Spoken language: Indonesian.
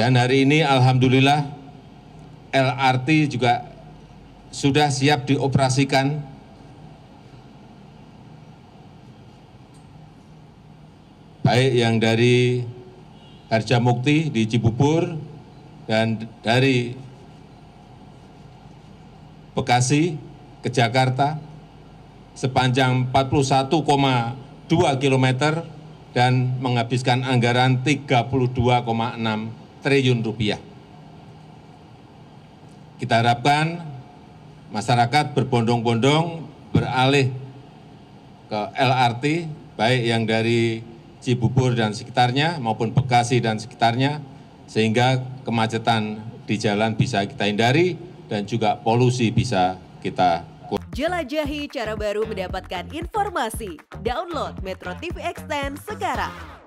Dan hari ini Alhamdulillah LRT juga sudah siap dioperasikan baik yang dari Mukti di Cibubur dan dari Bekasi ke Jakarta sepanjang 41,2 km dan menghabiskan anggaran 32,6 triliun rupiah. Kita harapkan masyarakat berbondong-bondong beralih ke LRT, baik yang dari Cibubur dan sekitarnya maupun Bekasi dan sekitarnya, sehingga kemacetan di jalan bisa kita hindari dan juga polusi bisa kita Jelajahi cara baru mendapatkan informasi. Download Metro TV Extend sekarang.